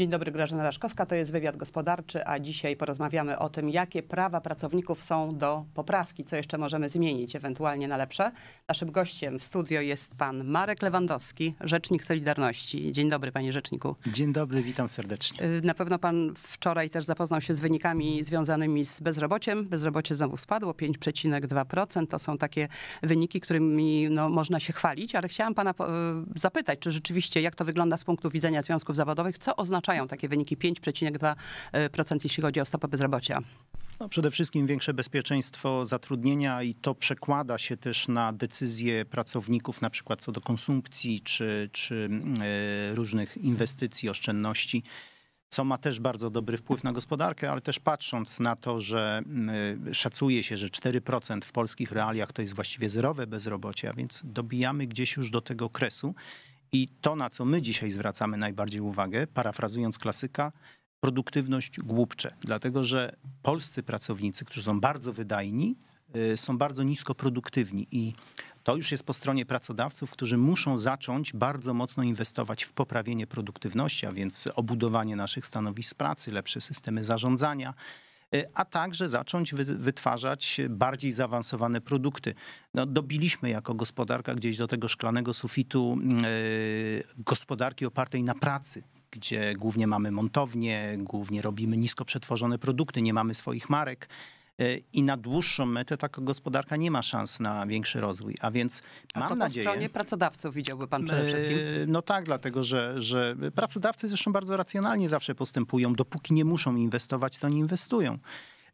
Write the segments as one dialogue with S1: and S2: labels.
S1: Dzień dobry, Grażyna Raszkowska, to jest Wywiad Gospodarczy, a dzisiaj porozmawiamy o tym, jakie prawa pracowników są do poprawki, co jeszcze możemy zmienić, ewentualnie na lepsze. Naszym gościem w studio jest pan Marek Lewandowski, Rzecznik Solidarności. Dzień dobry, panie rzeczniku.
S2: Dzień dobry, witam serdecznie. Y,
S1: na pewno pan wczoraj też zapoznał się z wynikami związanymi z bezrobociem. Bezrobocie znowu spadło, 5,2%. To są takie wyniki, którymi no, można się chwalić, ale chciałam pana y, zapytać, czy rzeczywiście, jak to wygląda z punktu widzenia związków zawodowych, co oznacza takie wyniki 5,2%,
S2: jeśli chodzi o stopę bezrobocia. No przede wszystkim większe bezpieczeństwo zatrudnienia i to przekłada się też na decyzje pracowników, na przykład co do konsumpcji czy, czy e, różnych inwestycji, oszczędności co ma też bardzo dobry wpływ na gospodarkę, ale też patrząc na to, że e, szacuje się, że 4% w polskich realiach to jest właściwie zerowe bezrobocie, a więc dobijamy gdzieś już do tego kresu. I to, na co my dzisiaj zwracamy najbardziej uwagę, parafrazując klasyka, produktywność głupcze. Dlatego, że polscy pracownicy, którzy są bardzo wydajni, y, są bardzo nisko produktywni i to już jest po stronie pracodawców, którzy muszą zacząć bardzo mocno inwestować w poprawienie produktywności, a więc obudowanie naszych stanowisk pracy, lepsze systemy zarządzania, E, a także zacząć wytwarzać bardziej zaawansowane produkty. No, dobiliśmy jako gospodarka gdzieś do tego szklanego sufitu mm, e, gospodarki opartej na pracy, gdzie głównie mamy montownie, głównie robimy nisko przetworzone produkty, nie mamy swoich marek. E, i na dłuższą metę taka gospodarka nie ma szans na większy rozwój. A więc mam A to nadzieję. Po stronie
S1: pracodawców widziałby pan przede e, wszystkim. No
S2: tak, dlatego że, że pracodawcy zresztą bardzo racjonalnie zawsze postępują. Dopóki nie muszą inwestować, to nie inwestują.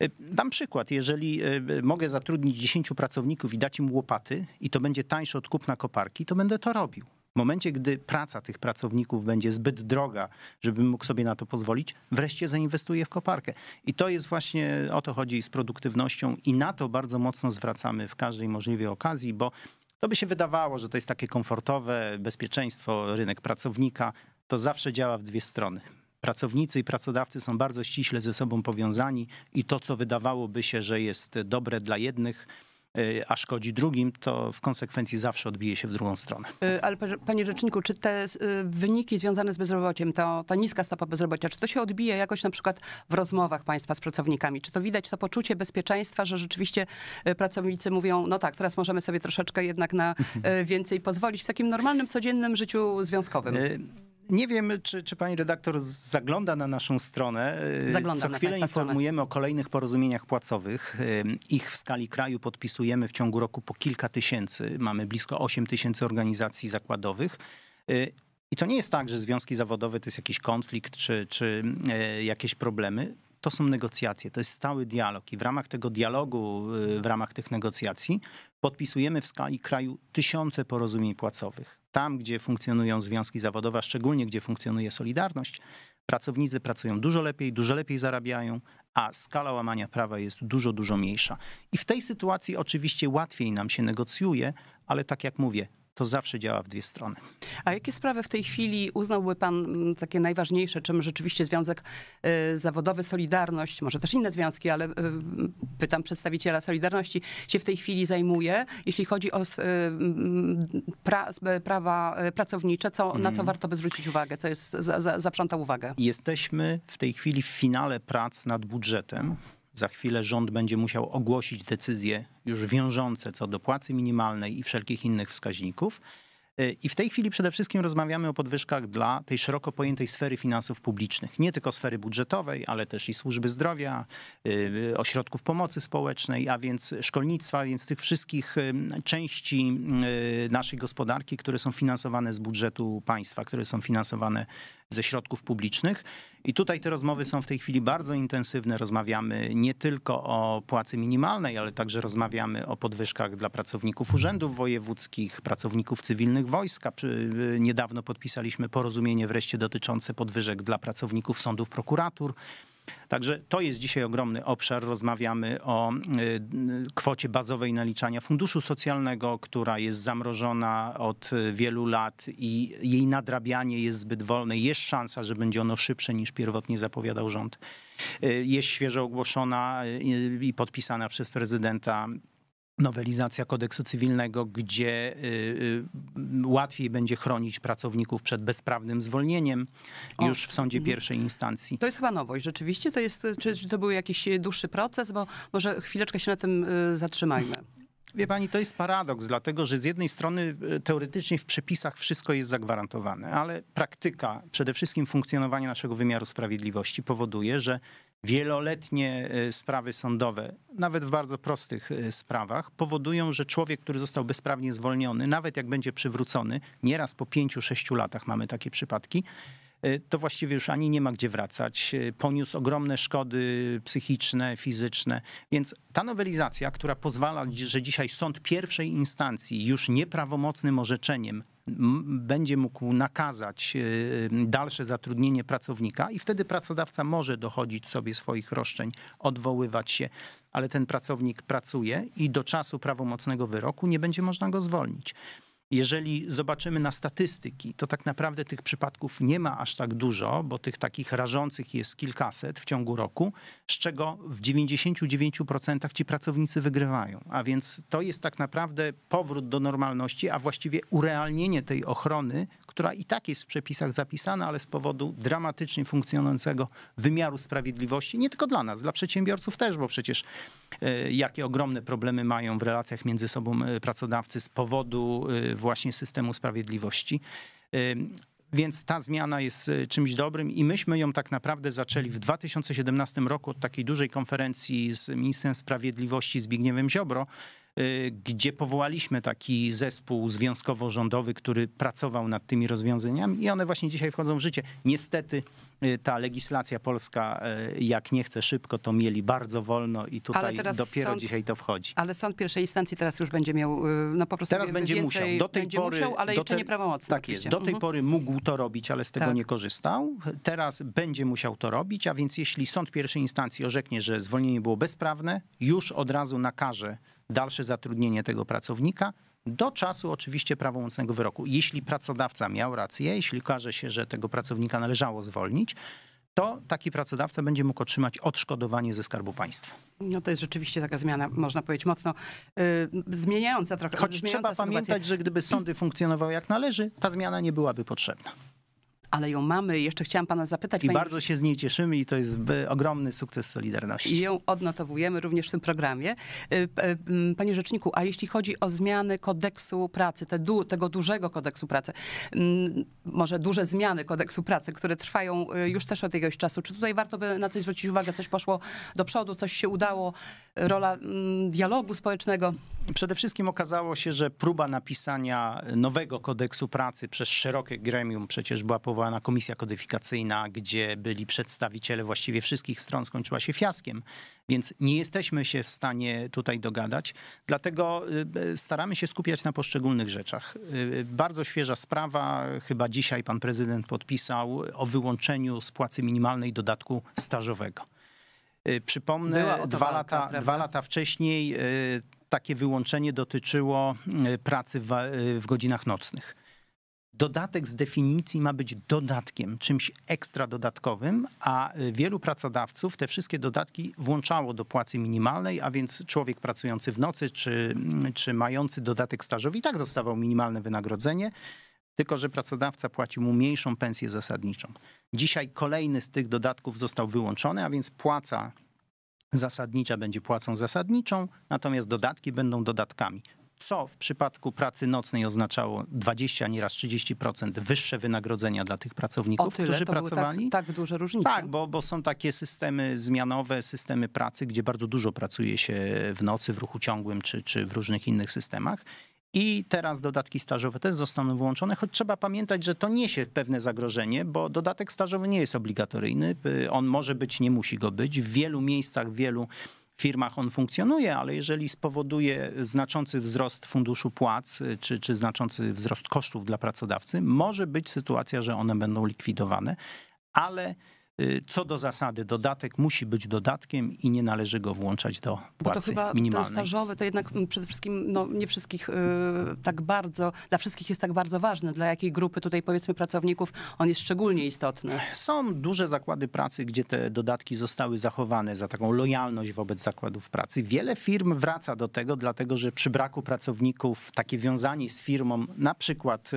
S2: E, dam przykład, jeżeli mogę zatrudnić 10 pracowników i dać im łopaty i to będzie tańsze od kupna koparki, to będę to robił. W momencie, gdy praca tych pracowników będzie zbyt droga, żebym mógł sobie na to pozwolić, wreszcie zainwestuje w koparkę. I to jest właśnie o to chodzi z produktywnością i na to bardzo mocno zwracamy w każdej możliwej okazji, bo to by się wydawało, że to jest takie komfortowe, bezpieczeństwo, rynek pracownika. To zawsze działa w dwie strony. Pracownicy i pracodawcy są bardzo ściśle ze sobą powiązani i to, co wydawałoby się, że jest dobre dla jednych, Y, a szkodzi drugim, to w konsekwencji zawsze odbije się w drugą stronę.
S1: Y, ale panie rzeczniku, czy te y, wyniki związane z bezrobociem, to, ta niska stopa bezrobocia, czy to się odbija jakoś na przykład w rozmowach państwa z pracownikami? Czy to widać to poczucie bezpieczeństwa, że rzeczywiście pracownicy mówią, no tak, teraz możemy sobie troszeczkę jednak na więcej pozwolić w takim normalnym, codziennym życiu
S2: związkowym? Nie wiem, czy, czy pani redaktor zagląda na naszą stronę. Y, Zaglądam Co chwilę informujemy stronę. o kolejnych porozumieniach płacowych. Y, ich w skali kraju podpisujemy w ciągu roku po kilka tysięcy. Mamy blisko 8 tysięcy organizacji zakładowych. Y, I to nie jest tak, że związki zawodowe to jest jakiś konflikt czy, czy jakieś problemy. To są negocjacje, to jest stały dialog i w ramach tego dialogu, w ramach tych negocjacji podpisujemy w skali kraju tysiące porozumień płacowych tam, gdzie funkcjonują związki zawodowe, a szczególnie gdzie funkcjonuje Solidarność, pracownicy pracują dużo lepiej, dużo lepiej zarabiają, a skala łamania prawa jest dużo, dużo mniejsza. I w tej sytuacji oczywiście łatwiej nam się negocjuje, ale tak jak mówię, to zawsze działa w dwie strony.
S1: A jakie sprawy w tej chwili uznałby pan mm, takie najważniejsze, czym rzeczywiście Związek y, Zawodowy Solidarność, może też inne związki, ale y, y, pytam przedstawiciela Solidarności, się w tej chwili zajmuje, jeśli chodzi o mm, pra, prawa pracownicze, co, na co mhm. warto by zwrócić uwagę, co jest, zaprząta uwagę?
S2: Jesteśmy w tej chwili w finale prac nad budżetem. Za chwilę rząd będzie musiał ogłosić decyzje już wiążące co do płacy minimalnej i wszelkich innych wskaźników. Y, I w tej chwili przede wszystkim rozmawiamy o podwyżkach dla tej szeroko pojętej sfery finansów publicznych, nie tylko sfery budżetowej, ale też i służby zdrowia, y, y, ośrodków pomocy społecznej, a więc szkolnictwa, a więc tych wszystkich części naszej gospodarki, które są finansowane z budżetu państwa, które są finansowane ze środków publicznych. I tutaj te rozmowy są w tej chwili bardzo intensywne. Rozmawiamy nie tylko o płacy minimalnej, ale także rozmawiamy o podwyżkach dla pracowników urzędów wojewódzkich, pracowników cywilnych wojska. Y, niedawno podpisaliśmy porozumienie wreszcie dotyczące podwyżek dla pracowników sądów prokuratur. Także to jest dzisiaj ogromny obszar. Rozmawiamy o y, kwocie bazowej naliczania funduszu socjalnego, która jest zamrożona od y, wielu lat i jej nadrabianie jest zbyt wolne. Jest szansa, że będzie ono szybsze niż pierwotnie zapowiadał rząd. Y, jest świeżo ogłoszona i podpisana przez prezydenta nowelizacja kodeksu cywilnego, gdzie y, y, łatwiej będzie chronić pracowników przed bezprawnym zwolnieniem o. już w sądzie mhm. pierwszej instancji. To jest chyba nowość rzeczywiście, to jest,
S1: czy, czy to był jakiś dłuższy proces, bo może chwileczkę się na tym y, zatrzymajmy.
S2: Wie pani, to jest paradoks, dlatego że z jednej strony e, teoretycznie w przepisach wszystko jest zagwarantowane, ale praktyka, przede wszystkim funkcjonowanie naszego wymiaru sprawiedliwości powoduje, że wieloletnie e, sprawy sądowe, nawet w bardzo prostych e, sprawach, powodują, że człowiek, który został bezprawnie zwolniony, nawet jak będzie przywrócony, nieraz po pięciu, sześciu latach mamy takie przypadki, E, to właściwie już ani nie ma gdzie wracać. E, poniósł ogromne szkody psychiczne, fizyczne. Więc ta nowelizacja, która pozwala, że dzisiaj sąd pierwszej instancji już nieprawomocnym orzeczeniem będzie mógł nakazać e, dalsze zatrudnienie pracownika i wtedy pracodawca może dochodzić sobie swoich roszczeń, odwoływać się, ale ten pracownik pracuje i do czasu prawomocnego wyroku nie będzie można go zwolnić. Jeżeli zobaczymy na statystyki, to tak naprawdę tych przypadków nie ma aż tak dużo, bo tych takich rażących jest kilkaset w ciągu roku, z czego w 99% ci pracownicy wygrywają. A więc to jest tak naprawdę powrót do normalności, a właściwie urealnienie tej ochrony, która i tak jest w przepisach zapisana, ale z powodu dramatycznie funkcjonującego wymiaru sprawiedliwości, nie tylko dla nas, dla przedsiębiorców też, bo przecież e, jakie ogromne problemy mają w relacjach między sobą e, pracodawcy z powodu e, właśnie systemu sprawiedliwości. Y, więc ta zmiana jest y, czymś dobrym i myśmy ją tak naprawdę zaczęli w 2017 roku od takiej dużej konferencji z ministrem sprawiedliwości Zbigniewem Ziobro, y, gdzie powołaliśmy taki zespół związkowo-rządowy, który pracował nad tymi rozwiązaniami i one właśnie dzisiaj wchodzą w życie. Niestety Y, ta legislacja polska, y, jak nie chce szybko, to mieli bardzo wolno i tutaj dopiero sąd, dzisiaj to wchodzi.
S1: Ale sąd pierwszej instancji teraz już będzie miał, y, no po prostu Teraz będzie więcej, musiał. Do tej będzie pory, musiał, ale jeszcze te, nieprawomocny.
S2: Tak oczywiście. jest. Do tej mhm. pory mógł to robić, ale z tego tak. nie korzystał. Teraz będzie musiał to robić, a więc jeśli sąd pierwszej instancji orzeknie, że zwolnienie było bezprawne, już od razu nakaże dalsze zatrudnienie tego pracownika do czasu oczywiście prawomocnego wyroku. Jeśli pracodawca miał rację, jeśli okaże się, że tego pracownika należało zwolnić, to taki pracodawca będzie mógł otrzymać odszkodowanie ze Skarbu Państwa.
S1: No to jest rzeczywiście taka zmiana, można powiedzieć, mocno y, zmieniająca trochę. Choć zmieniająca trzeba sytuację. pamiętać, że gdyby
S2: sądy funkcjonowały jak należy, ta zmiana nie byłaby potrzebna
S1: ale ją mamy. Jeszcze chciałam pana zapytać. I pani... bardzo
S2: się z niej cieszymy i to jest ogromny sukces Solidarności. I ją
S1: odnotowujemy również w tym programie. Y, y, panie rzeczniku, a jeśli chodzi o zmiany kodeksu pracy, te du tego dużego kodeksu pracy, może duże zmiany kodeksu pracy, które trwają y, już też od jakiegoś czasu, czy tutaj warto by na coś zwrócić uwagę, coś
S2: poszło do przodu, coś się udało, rola dialogu społecznego? przede wszystkim okazało się, że próba napisania nowego kodeksu pracy przez szerokie gremium, przecież była powołana komisja kodyfikacyjna, gdzie byli przedstawiciele właściwie wszystkich stron, skończyła się fiaskiem, więc nie jesteśmy się w stanie tutaj dogadać. Dlatego y, y, staramy się skupiać na poszczególnych rzeczach. Y, bardzo świeża sprawa, chyba dzisiaj pan prezydent podpisał o wyłączeniu z płacy minimalnej dodatku stażowego. Przypomnę, dwa, walka, lata, dwa lata wcześniej takie wyłączenie dotyczyło mm, y, pracy w, y, w godzinach nocnych. Dodatek z definicji ma być dodatkiem, czymś ekstra dodatkowym, a y, wielu pracodawców te wszystkie dodatki włączało do płacy minimalnej, a więc człowiek pracujący w nocy czy, mm, czy mający dodatek stażowy i tak dostawał minimalne wynagrodzenie, tylko że pracodawca płacił mu mniejszą pensję zasadniczą. Dzisiaj kolejny z tych dodatków został wyłączony, a więc płaca zasadnicza będzie płacą zasadniczą, natomiast dodatki będą dodatkami. Co w przypadku pracy nocnej oznaczało 20, a nieraz 30% wyższe wynagrodzenia dla tych pracowników, tyle, którzy tak- pracowali? Tak, tak duże różnice. Tak, bo, bo są takie systemy zmianowe, systemy pracy, gdzie bardzo dużo pracuje się w nocy, w ruchu ciągłym czy, czy w różnych innych systemach. I teraz dodatki stażowe też zostaną wyłączone, choć trzeba pamiętać, że to niesie pewne zagrożenie, bo dodatek stażowy nie jest obligatoryjny. Y, on może być, nie musi go być. W wielu miejscach, w wielu firmach on funkcjonuje, ale jeżeli spowoduje znaczący wzrost funduszu płac y, czy, czy znaczący wzrost kosztów dla pracodawcy, może być sytuacja, że one będą likwidowane, ale Y, co do zasady, dodatek musi być dodatkiem i nie należy go włączać do płacy Bo to chyba minimalnej.
S1: Te to jednak przede wszystkim no, nie wszystkich yy, tak bardzo, dla wszystkich jest tak bardzo ważne. Dla jakiej grupy tutaj powiedzmy pracowników
S2: on jest szczególnie istotny? Są duże zakłady pracy, gdzie te dodatki zostały zachowane za taką lojalność wobec zakładów pracy. Wiele firm wraca do tego, dlatego że przy braku pracowników takie wiązanie z firmą, na przykład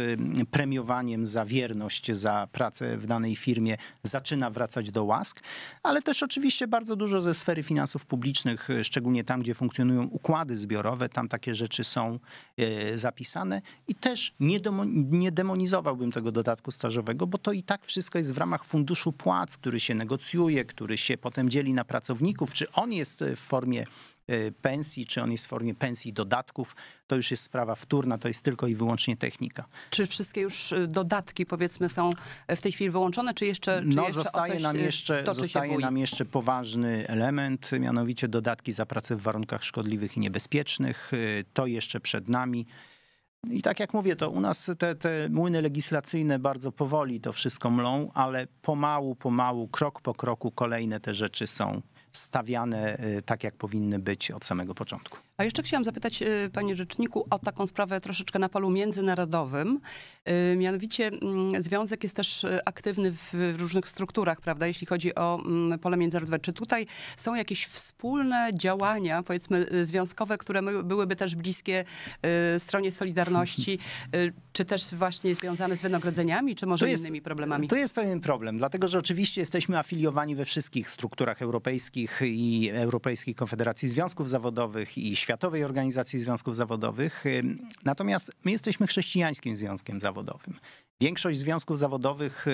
S2: premiowaniem za wierność, za pracę w danej firmie zaczyna wracać wracać do łask, ale też oczywiście bardzo dużo ze sfery finansów publicznych, e, szczególnie tam, gdzie funkcjonują układy zbiorowe, tam takie rzeczy są e, zapisane i też nie, nie demonizowałbym tego dodatku stażowego, bo to i tak wszystko jest w ramach funduszu płac, który się negocjuje, który się potem dzieli na pracowników, czy on jest e, w formie Y, pensji, czy on jest w formie pensji dodatków, to już jest sprawa wtórna, to jest tylko i wyłącznie technika. Czy wszystkie już y, dodatki powiedzmy
S1: są y, w tej chwili wyłączone, czy jeszcze czy No jeszcze zostaje, nam jeszcze, zostaje nam
S2: jeszcze poważny element, mianowicie dodatki za pracę w warunkach szkodliwych i niebezpiecznych. To jeszcze przed nami. I tak jak mówię, to u nas te, te młyny legislacyjne bardzo powoli to wszystko mlą, ale pomału, pomału, krok po kroku kolejne te rzeczy są stawiane y, tak, jak powinny być od samego początku. A jeszcze chciałam zapytać, y, panie
S1: rzeczniku, o taką sprawę troszeczkę na polu międzynarodowym. Y, mianowicie mm, związek jest też y, aktywny w różnych strukturach, prawda, jeśli chodzi o mm, pole międzynarodowe. Czy tutaj są jakieś wspólne działania, powiedzmy, związkowe, które byłyby też bliskie stronie Solidarności, czy też właśnie związane z wynagrodzeniami, czy może jest, innymi problemami? To jest
S2: pewien problem, dlatego że oczywiście jesteśmy afiliowani we wszystkich strukturach europejskich i Europejskiej Konfederacji Związków Zawodowych i Światowych Światowej Organizacji Związków Zawodowych. Natomiast my jesteśmy chrześcijańskim związkiem zawodowym. Większość związków zawodowych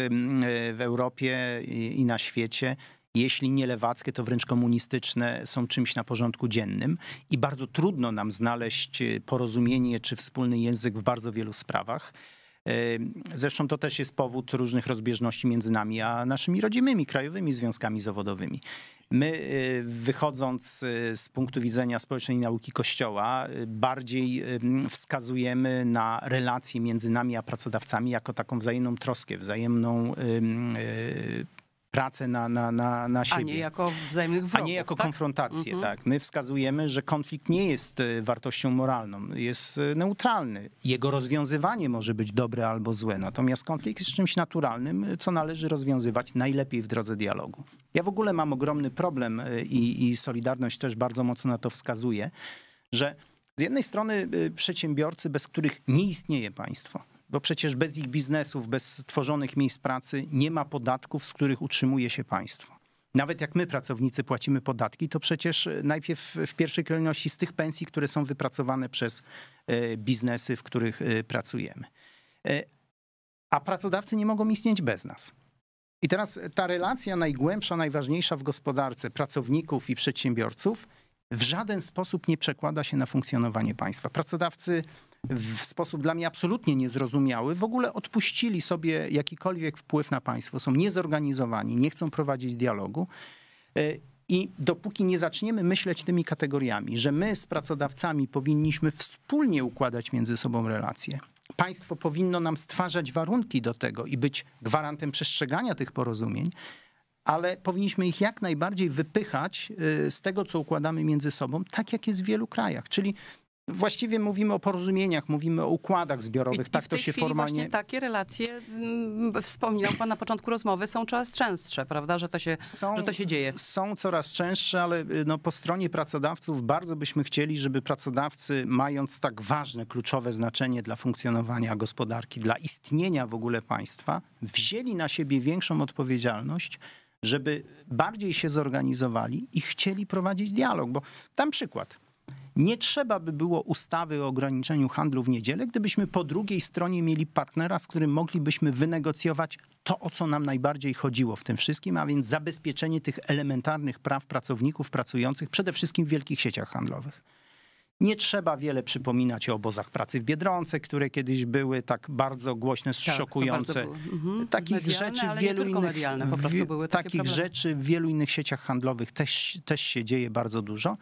S2: w Europie i na świecie jeśli nie lewackie, to wręcz komunistyczne, są czymś na porządku dziennym i bardzo trudno nam znaleźć y, porozumienie czy wspólny język w bardzo wielu sprawach. Zresztą to też jest powód różnych rozbieżności między nami a naszymi rodzimymi krajowymi związkami zawodowymi. My, y, wychodząc y, z punktu widzenia społecznej nauki Kościoła, y, bardziej wskazujemy na relacje między nami a pracodawcami jako taką wzajemną troskę, wzajemną pracę na, na, na, na siebie. A nie jako wzajemnych wrogów. A nie jako tak? konfrontację, mhm. tak. My wskazujemy, że konflikt nie jest wartością moralną, jest neutralny. Jego rozwiązywanie może być dobre albo złe, natomiast konflikt jest czymś naturalnym, co należy rozwiązywać najlepiej w drodze dialogu. Ja w ogóle mam ogromny problem y, i, i Solidarność też bardzo mocno na to wskazuje, że z jednej strony y, przedsiębiorcy, bez których nie istnieje państwo, bo przecież bez ich biznesów, bez tworzonych miejsc pracy nie ma podatków, z których utrzymuje się państwo. Nawet jak my, pracownicy, płacimy podatki, to przecież y, najpierw w pierwszej kolejności z tych pensji, które są wypracowane przez biznesy, w których pracujemy. A pracodawcy nie mogą istnieć bez nas. I teraz ta relacja najgłębsza, najważniejsza w gospodarce pracowników i przedsiębiorców w żaden sposób nie przekłada się na funkcjonowanie państwa. Pracodawcy w sposób dla mnie absolutnie niezrozumiały w ogóle odpuścili sobie jakikolwiek wpływ na państwo, są niezorganizowani, nie chcą prowadzić dialogu. E, I dopóki nie zaczniemy myśleć tymi kategoriami, że my z pracodawcami powinniśmy wspólnie układać między sobą relacje, państwo powinno nam stwarzać warunki do tego i być gwarantem przestrzegania tych porozumień, ale powinniśmy ich jak najbardziej wypychać y, z tego, co układamy między sobą, tak jak jest w wielu krajach. Czyli Właściwie mówimy o porozumieniach, mówimy o układach zbiorowych, I, tak i to się formalnie.
S1: takie relacje, mm, wspomniał pan na początku rozmowy, są coraz częstsze, prawda, że to się, są, że to się dzieje.
S2: Są coraz częstsze, ale y, no, po stronie pracodawców bardzo byśmy chcieli, żeby pracodawcy, mając tak ważne, kluczowe znaczenie dla funkcjonowania gospodarki, dla istnienia w ogóle państwa, wzięli na siebie większą odpowiedzialność żeby bardziej się zorganizowali i chcieli prowadzić dialog. Bo tam przykład. Nie trzeba by było ustawy o ograniczeniu handlu w niedzielę, gdybyśmy po drugiej stronie mieli partnera, z którym moglibyśmy wynegocjować to, o co nam najbardziej chodziło w tym wszystkim, a więc zabezpieczenie tych elementarnych praw pracowników pracujących przede wszystkim w wielkich sieciach handlowych. Nie trzeba wiele przypominać o obozach pracy w Biedronce, które kiedyś były tak bardzo głośne, tak, szokujące. Mhm. Takich rzeczy w wielu innych medialne, w, takich rzeczy w wielu innych sieciach handlowych też, też się dzieje bardzo dużo.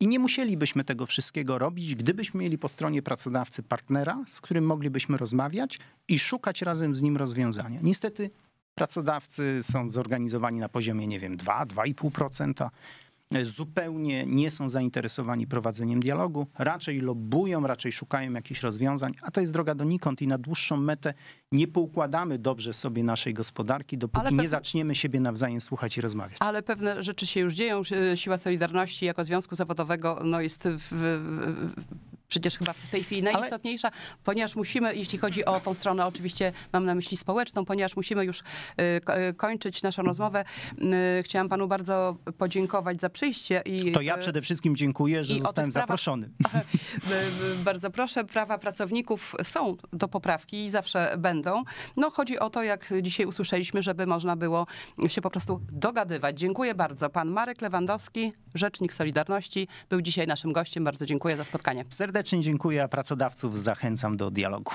S2: I nie musielibyśmy tego wszystkiego robić, gdybyśmy mieli po stronie pracodawcy partnera, z którym moglibyśmy rozmawiać i szukać razem z nim rozwiązania. Niestety pracodawcy są zorganizowani na poziomie, nie wiem, 2-2,5%. E, zupełnie nie są zainteresowani prowadzeniem dialogu, raczej lobbują, raczej szukają jakichś rozwiązań, a to jest droga donikąd i na dłuższą metę nie poukładamy dobrze sobie naszej gospodarki, dopóki pewne... nie zaczniemy siebie nawzajem słuchać i rozmawiać.
S1: Ale pewne rzeczy się już dzieją. Siła Solidarności jako Związku Zawodowego no jest w, w, przecież chyba w tej chwili najistotniejsza, Ale... ponieważ musimy, jeśli chodzi o tą stronę, oczywiście mam na myśli społeczną, ponieważ musimy już y, y, kończyć naszą rozmowę. Y, chciałam panu bardzo podziękować za przyjście. I, to ja przede
S2: wszystkim dziękuję, że zostałem prawa... zaproszony.
S1: bardzo proszę, prawa pracowników są do poprawki i zawsze będą. No chodzi o to, jak dzisiaj usłyszeliśmy, żeby można było się po prostu dogadywać. Dziękuję bardzo. Pan Marek Lewandowski, rzecznik Solidarności, był dzisiaj naszym gościem. Bardzo dziękuję za spotkanie. Serdecznie serdecznie dziękuję, a
S2: pracodawców zachęcam do dialogu.